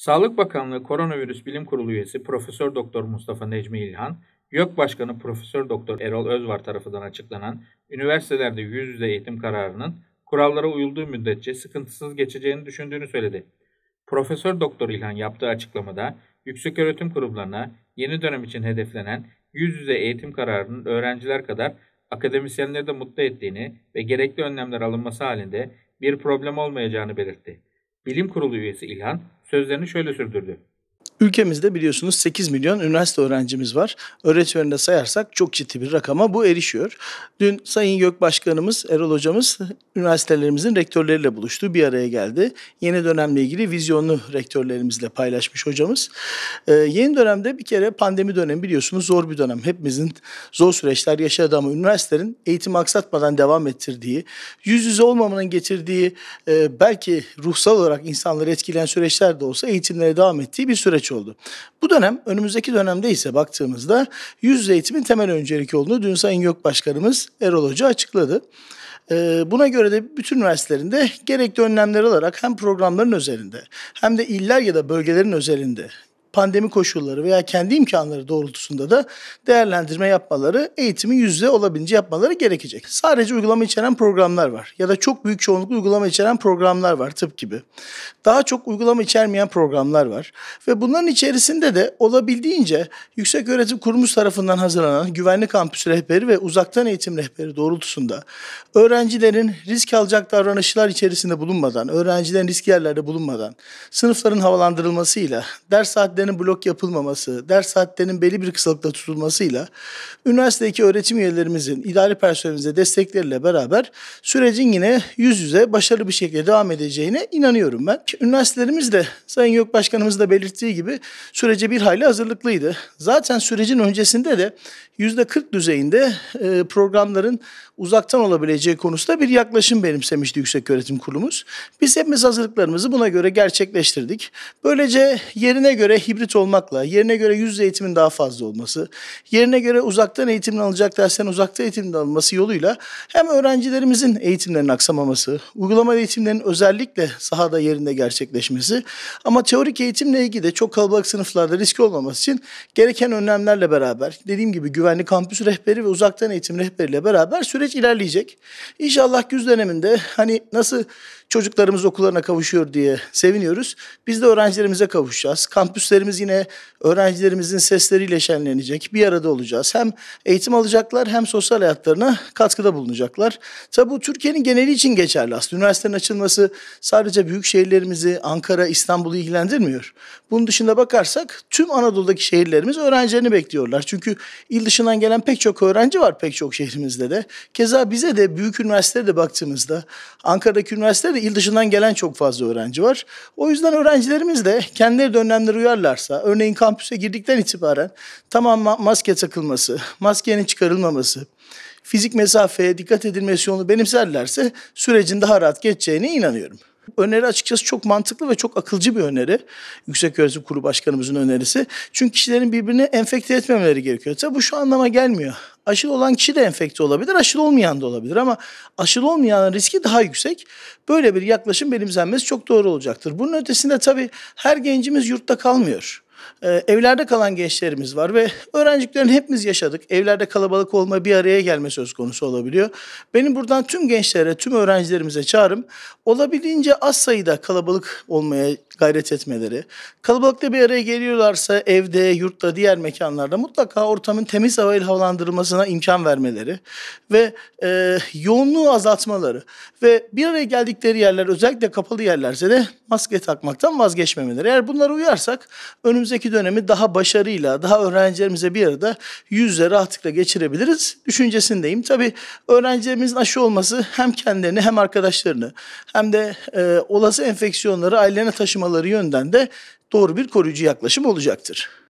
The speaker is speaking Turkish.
Sağlık Bakanlığı Koronavirüs Bilim Kurulu üyesi Profesör Doktor Mustafa Necmi İlhan, YÖK Başkanı Profesör Doktor Erol Özvar tarafından açıklanan üniversitelerde yüz yüze eğitim kararının kurallara uyulduğu müddetçe sıkıntısız geçeceğini düşündüğünü söyledi. Profesör Doktor İlhan yaptığı açıklamada yükseköğretim kurumlarına yeni dönem için hedeflenen yüz yüze eğitim kararının öğrenciler kadar akademisyenleri de mutlu ettiğini ve gerekli önlemler alınması halinde bir problem olmayacağını belirtti. Bilim Kurulu üyesi İlhan, sözlerini şöyle sürdürdü. Ülkemizde biliyorsunuz 8 milyon üniversite öğrencimiz var. Öğretmeni de sayarsak çok ciddi bir rakama bu erişiyor. Dün Sayın YÖK Başkanımız Erol Hocamız üniversitelerimizin rektörleriyle buluştu. Bir araya geldi. Yeni dönemle ilgili vizyonunu rektörlerimizle paylaşmış hocamız. Ee, yeni dönemde bir kere pandemi dönemi biliyorsunuz zor bir dönem. Hepimizin zor süreçler yaşadığı ama üniversitelerin eğitim aksatmadan devam ettirdiği, yüz yüze olmamanın getirdiği e, belki ruhsal olarak insanları etkileyen süreçler de olsa eğitimlere devam ettiği bir süreç oldu. Bu dönem önümüzdeki dönemde ise baktığımızda yüz yüze eğitimin temel öncelik olduğunu dün Sayın Gök Başkanımız Erol Hoca açıkladı. Ee, buna göre de bütün üniversitelerinde gerekli önlemler alarak hem programların özelinde hem de iller ya da bölgelerin özelinde pandemi koşulları veya kendi imkanları doğrultusunda da değerlendirme yapmaları, eğitimi yüzde olabildiğince yapmaları gerekecek. Sadece uygulama içeren programlar var ya da çok büyük çoğunlukla uygulama içeren programlar var tıp gibi. Daha çok uygulama içermeyen programlar var ve bunların içerisinde de olabildiğince Yüksek Öğretim Kurumumuz tarafından hazırlanan güvenli kampüs rehberi ve uzaktan eğitim rehberi doğrultusunda öğrencilerin risk alacak davranışlar içerisinde bulunmadan, öğrencilerin risk yerlerde bulunmadan, sınıfların havalandırılmasıyla, ders saatleri saatlerinin blok yapılmaması, ders saatlerinin belli bir kısalıkta tutulmasıyla üniversitedeki öğretim üyelerimizin, idari personelimize destekleriyle beraber sürecin yine yüz yüze başarılı bir şekilde devam edeceğine inanıyorum ben. Üniversitelerimiz de Sayın yok Başkanımız da belirttiği gibi sürece bir hayli hazırlıklıydı. Zaten sürecin öncesinde de yüzde %40 düzeyinde e, programların uzaktan olabileceği konusunda bir yaklaşım benimsemişti Yüksek Öğretim Kurulumuz. Biz hepimiz hazırlıklarımızı buna göre gerçekleştirdik. Böylece yerine göre hibrit olmakla, yerine göre yüzde eğitimin daha fazla olması, yerine göre uzaktan eğitim alınacak dersen uzakta eğitim alınması yoluyla hem öğrencilerimizin eğitimlerinin aksamaması, uygulama eğitimlerinin özellikle sahada yerinde gerçekleşmesi ama teorik eğitimle ilgili de çok kalabalık sınıflarda risk olmaması için gereken önlemlerle beraber dediğim gibi güvenli kampüs rehberi ve uzaktan eğitim rehberiyle beraber süreç ilerleyecek. İnşallah güz döneminde hani nasıl Çocuklarımız okullarına kavuşuyor diye seviniyoruz. Biz de öğrencilerimize kavuşacağız. Kampüslerimiz yine öğrencilerimizin sesleriyle şenlenecek. Bir arada olacağız. Hem eğitim alacaklar hem sosyal hayatlarına katkıda bulunacaklar. Tabi bu Türkiye'nin geneli için geçerli aslında. Üniversitenin açılması sadece büyük şehirlerimizi, Ankara, İstanbul'u ilgilendirmiyor. Bunun dışında bakarsak tüm Anadolu'daki şehirlerimiz öğrencilerini bekliyorlar. Çünkü il dışından gelen pek çok öğrenci var pek çok şehrimizde de. Keza bize de büyük üniversitelere de baktığımızda Ankara'daki üniversite de il dışından gelen çok fazla öğrenci var. O yüzden öğrencilerimiz de kendileri dönemlere uyarlarsa, örneğin kampüse girdikten itibaren tamam maske takılması, maskenin çıkarılmaması, fizik mesafeye dikkat edilmesi yolunu benimserlerse sürecin daha rahat geçeceğine inanıyorum. Öneri açıkçası çok mantıklı ve çok akılcı bir öneri. Yüksek Öğretim Kurulu Başkanımızın önerisi. Çünkü kişilerin birbirini enfekte etmemeleri gerekiyor. Tabi bu şu anlama gelmiyor. Aşılı olan kişi de enfekte olabilir, aşılı olmayan da olabilir ama aşılı olmayanın riski daha yüksek. Böyle bir yaklaşım benimsenmesi çok doğru olacaktır. Bunun ötesinde tabii her gencimiz yurtta kalmıyor. Ee, evlerde kalan gençlerimiz var ve öğrenciliklerin hepimiz yaşadık. Evlerde kalabalık olma bir araya gelme söz konusu olabiliyor. Benim buradan tüm gençlere, tüm öğrencilerimize çağrım olabildiğince az sayıda kalabalık olmaya gayret etmeleri. Kalabalıkta bir araya geliyorlarsa evde, yurtta, diğer mekanlarda mutlaka ortamın temiz havayla havalandırılmasına imkan vermeleri ve e, yoğunluğu azaltmaları ve bir araya geldikleri yerler özellikle kapalı yerlerse de maske takmaktan vazgeçmemeleri. Eğer bunlara uyarsak önümüzdeki dönemi daha başarıyla, daha öğrencilerimize bir arada yüzle rahatlıkla geçirebiliriz düşüncesindeyim. Tabii öğrencilerimizin aşı olması hem kendilerini hem arkadaşlarını hem de e, olası enfeksiyonları ailelerine taşımaları sınavları yönden de doğru bir koruyucu yaklaşım olacaktır.